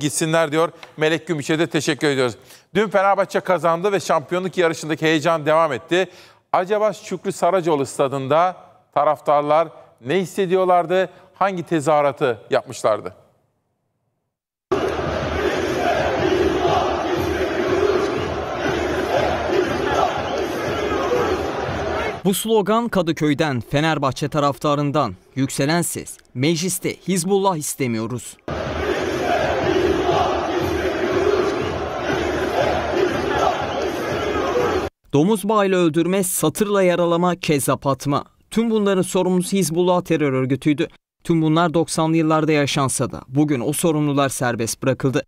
gitsinler diyor. Melek Gümüş'e de teşekkür ediyoruz. Dün Fenerbahçe kazandı ve şampiyonluk yarışındaki heyecan devam etti. Acaba Şükrü Saracoğlu stadında taraftarlar ne hissediyorlardı? Hangi tezahüratı yapmışlardı? Bu slogan Kadıköy'den, Fenerbahçe taraftarından, yükselen ses, mecliste Hizbullah istemiyoruz. Domuz bağıyla öldürme, satırla yaralama, kezzap atma. Tüm bunların sorumlusu Hizbullah terör örgütüydü. Tüm bunlar 90'lı yıllarda yaşansa da bugün o sorumlular serbest bırakıldı.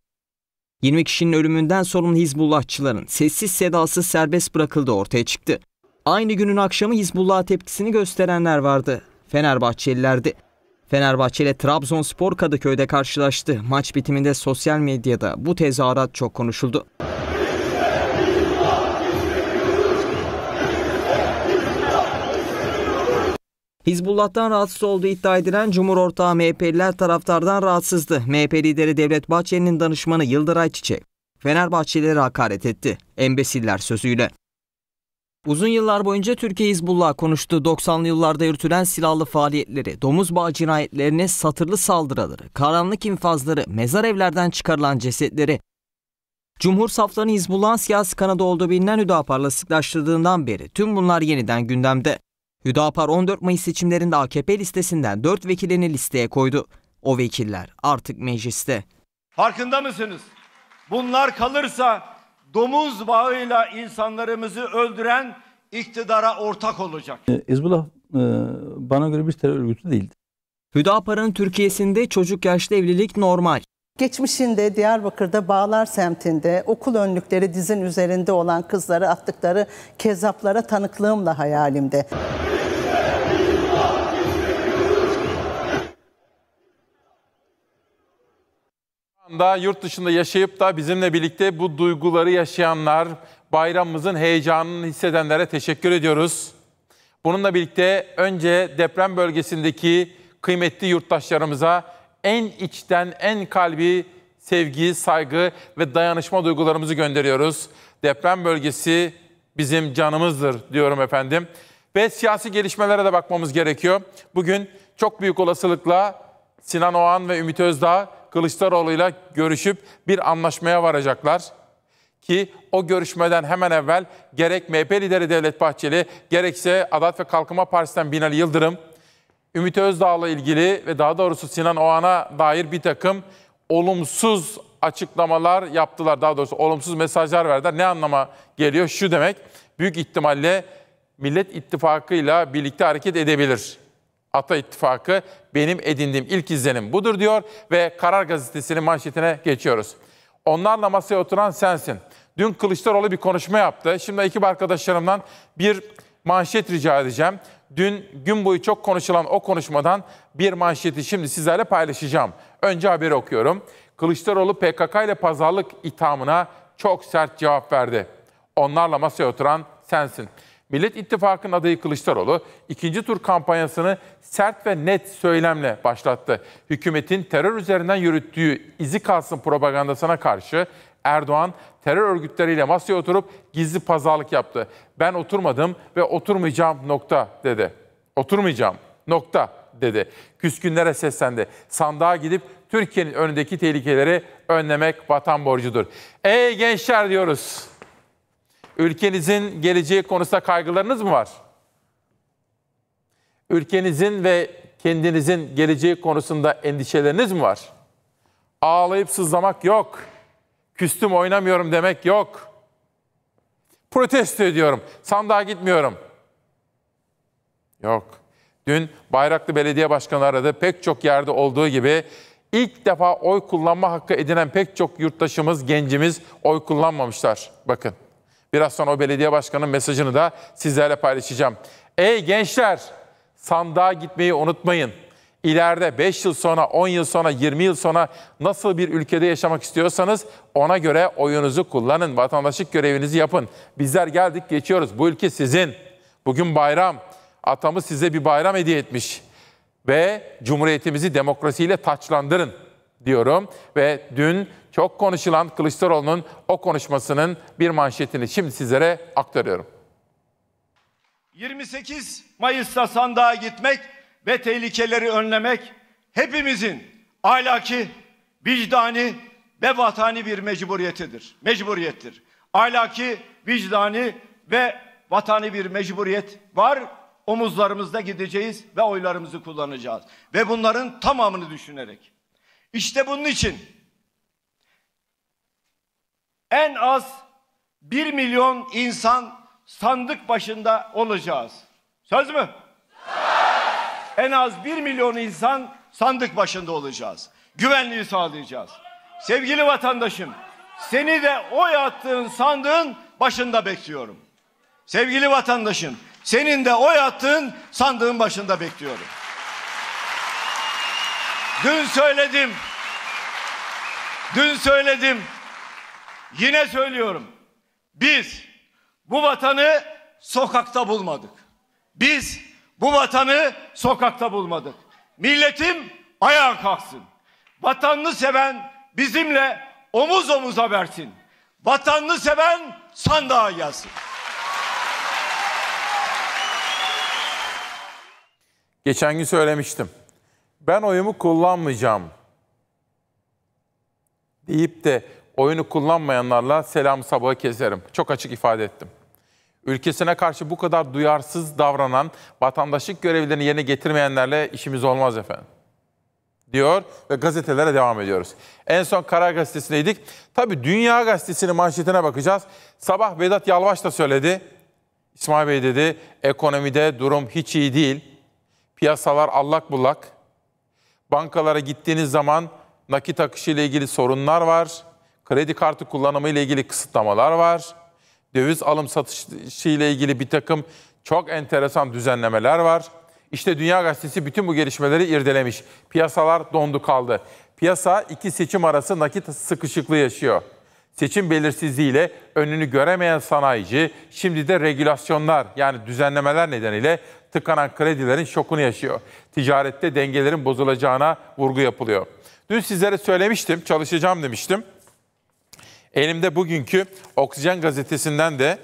20 kişinin ölümünden sorumlu Hizbullahçıların sessiz sedasız serbest bırakıldı ortaya çıktı. Aynı günün akşamı Hizbullah tepkisini gösterenler vardı. Fenerbahçelilerdi. Fenerbahçe ile Trabzonspor Kadıköy'de karşılaştı. Maç bitiminde sosyal medyada bu tezahürat çok konuşuldu. Hizbullah'tan rahatsız olduğu iddia edilen Cumhur ortağı MHP'liler taraftardan rahatsızdı. MHP lideri Devlet Bahçeli'nin danışmanı Yıldıray Çiçek, Fenerbahçelilere hakaret etti. Embesiller sözüyle. Uzun yıllar boyunca Türkiye Hizbullah konuştu. 90'lı yıllarda yürütülen silahlı faaliyetleri, domuz bağı cinayetlerine satırlı saldırıları, karanlık infazları, mezar evlerden çıkarılan cesetleri, Cumhur saflarını Hizbullah'ın siyasi kanadı olduğu bilinen Hüdapar'la sıklaştırdığından beri tüm bunlar yeniden gündemde. Hüdapar 14 Mayıs seçimlerinde AKP listesinden 4 vekilini listeye koydu. O vekiller artık mecliste. Farkında mısınız? Bunlar kalırsa domuz bağıyla insanlarımızı öldüren iktidara ortak olacak. E, Hizbullah e, bana göre bir terör örgütü değildi. Hüdapar'ın Türkiye'sinde çocuk yaşlı evlilik normal. Geçmişinde Diyarbakır'da Bağlar semtinde okul önlükleri dizin üzerinde olan kızları attıkları kezaplara tanıklığımla hayalimde. anda yurt dışında yaşayıp da bizimle birlikte bu duyguları yaşayanlar, bayramımızın heyecanını hissedenlere teşekkür ediyoruz. Bununla birlikte önce deprem bölgesindeki kıymetli yurttaşlarımıza en içten, en kalbi sevgi, saygı ve dayanışma duygularımızı gönderiyoruz. Deprem bölgesi bizim canımızdır diyorum efendim. Ve siyasi gelişmelere de bakmamız gerekiyor. Bugün çok büyük olasılıkla Sinan Oğan ve Ümit Özdağ Kılıçdaroğlu ile görüşüp bir anlaşmaya varacaklar ki o görüşmeden hemen evvel gerek MHP lideri Devlet Bahçeli gerekse Adalet ve Kalkınma Partisi'nden Binali Yıldırım, Ümit Özdağ'la ilgili ve daha doğrusu Sinan Oğan'a dair bir takım olumsuz açıklamalar yaptılar. Daha doğrusu olumsuz mesajlar verdiler. Ne anlama geliyor? Şu demek, büyük ihtimalle Millet İttifakı'yla birlikte hareket edebilir. Ata İttifakı benim edindiğim ilk izlenim budur diyor ve Karar Gazetesi'nin manşetine geçiyoruz. Onlarla masaya oturan sensin. Dün Kılıçdaroğlu bir konuşma yaptı. Şimdi ekip arkadaşlarımdan bir manşet rica edeceğim. Dün gün boyu çok konuşulan o konuşmadan bir manşeti şimdi sizlerle paylaşacağım. Önce haberi okuyorum. Kılıçdaroğlu PKK ile pazarlık ithamına çok sert cevap verdi. Onlarla masaya oturan sensin. Millet İttifakı'nın adayı Kılıçdaroğlu ikinci tur kampanyasını sert ve net söylemle başlattı. Hükümetin terör üzerinden yürüttüğü izi kalsın propagandasına karşı Erdoğan terör örgütleriyle masaya oturup gizli pazarlık yaptı. Ben oturmadım ve oturmayacağım nokta dedi. Oturmayacağım nokta dedi. Küskünlere seslendi. Sandığa gidip Türkiye'nin önündeki tehlikeleri önlemek vatan borcudur. Ey gençler diyoruz. Ülkenizin geleceği konusunda kaygılarınız mı var? Ülkenizin ve kendinizin geleceği konusunda endişeleriniz mi var? Ağlayıp sızlamak yok. Küstüm oynamıyorum demek yok. Protesto ediyorum. Sandığa gitmiyorum. Yok. Dün Bayraklı Belediye Başkanı aradı. Pek çok yerde olduğu gibi ilk defa oy kullanma hakkı edinen pek çok yurttaşımız, gencimiz oy kullanmamışlar. Bakın. Biraz sonra o belediye başkanının mesajını da sizlerle paylaşacağım. Ey gençler sandığa gitmeyi unutmayın. İleride 5 yıl sonra, 10 yıl sonra, 20 yıl sonra nasıl bir ülkede yaşamak istiyorsanız ona göre oyunuzu kullanın. Vatandaşlık görevinizi yapın. Bizler geldik geçiyoruz. Bu ülke sizin. Bugün bayram. Atamız size bir bayram hediye etmiş. Ve cumhuriyetimizi demokrasiyle taçlandırın diyorum ve dün çok konuşulan Kılıçdaroğlu'nun o konuşmasının bir manşetini şimdi sizlere aktarıyorum. 28 Mayıs'ta sandığa gitmek ve tehlikeleri önlemek hepimizin ahlaki, vicdani ve vatani bir mecburiyetidir. Mecburiyettir. Ahlaki, vicdani ve vatani bir mecburiyet var. Omuzlarımızda gideceğiz ve oylarımızı kullanacağız. Ve bunların tamamını düşünerek işte bunun için en az 1 milyon insan sandık başında olacağız. Söz mü? En az 1 milyon insan sandık başında olacağız. Güvenliği sağlayacağız. Sevgili vatandaşım, seni de oy attığın sandığın başında bekliyorum. Sevgili vatandaşım, senin de oy attığın sandığın başında bekliyorum. Dün söyledim. Dün söyledim. Yine söylüyorum. Biz bu vatanı sokakta bulmadık. Biz bu vatanı sokakta bulmadık. Milletim ayağa kalksın. Vatanını seven bizimle omuz omuza versin. Vatanını seven sandığa gelsin. Geçen gün söylemiştim ben oyumu kullanmayacağım deyip de oyunu kullanmayanlarla selam sabahı keserim. Çok açık ifade ettim. Ülkesine karşı bu kadar duyarsız davranan, vatandaşlık görevlerini yerine getirmeyenlerle işimiz olmaz efendim. Diyor ve gazetelere devam ediyoruz. En son Karar Gazetesi'ndeydik. Tabii Dünya Gazetesi'nin manşetine bakacağız. Sabah Vedat Yalvaç da söyledi. İsmail Bey dedi, ekonomide durum hiç iyi değil. Piyasalar allak bullak. Bankalara gittiğiniz zaman nakit akışı ile ilgili sorunlar var. Kredi kartı kullanımı ile ilgili kısıtlamalar var. Döviz alım satışı ile ilgili bir takım çok enteresan düzenlemeler var. İşte Dünya Gazetesi bütün bu gelişmeleri irdelemiş. Piyasalar dondu kaldı. Piyasa iki seçim arası nakit sıkışıklığı yaşıyor. Seçim belirsizliğiyle önünü göremeyen sanayici şimdi de regülasyonlar yani düzenlemeler nedeniyle tıkanan kredilerin şokunu yaşıyor. Ticarette dengelerin bozulacağına vurgu yapılıyor. Dün sizlere söylemiştim, çalışacağım demiştim. Elimde bugünkü Oksijen gazetesinden de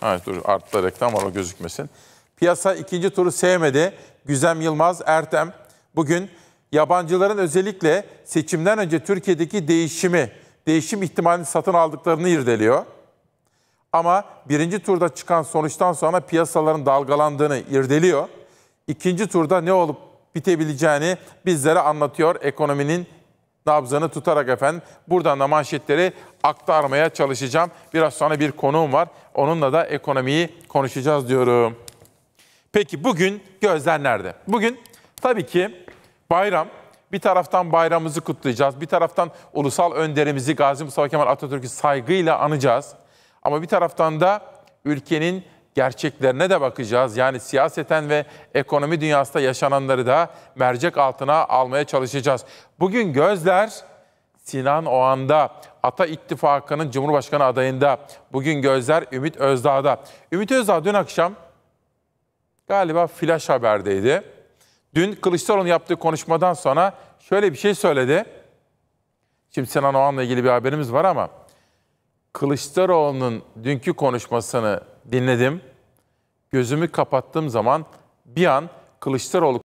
hayır dur artta reklam var o gözükmesin. Piyasa ikinci turu sevmedi. Güzem Yılmaz Ertem bugün yabancıların özellikle seçimden önce Türkiye'deki değişimi değişim ihtimalini satın aldıklarını irdeliyor. Ama birinci turda çıkan sonuçtan sonra piyasaların dalgalandığını irdeliyor. İkinci turda ne olup bitebileceğini bizlere anlatıyor ekonominin nabzını tutarak efendim. Buradan da manşetleri aktarmaya çalışacağım. Biraz sonra bir konuğum var. Onunla da ekonomiyi konuşacağız diyorum. Peki bugün gözler nerede? Bugün tabii ki bayram bir taraftan bayramımızı kutlayacağız. Bir taraftan ulusal önderimizi Gazi Mustafa Kemal Atatürk'ü saygıyla anacağız. Ama bir taraftan da ülkenin gerçeklerine de bakacağız. Yani siyaseten ve ekonomi dünyasında yaşananları da mercek altına almaya çalışacağız. Bugün gözler Sinan Oğan'da, Ata İttifakı'nın Cumhurbaşkanı adayında. Bugün gözler Ümit Özdağ'da. Ümit Özdağ dün akşam galiba Flash Haber'deydi Dün Kılıçdaroğlu yaptığı konuşmadan sonra şöyle bir şey söyledi. Şimdi Sinan Oğan'la ilgili bir haberimiz var ama Kılıçdaroğlu'nun dünkü konuşmasını dinledim. Gözümü kapattığım zaman bir an Kılıçdaroğlu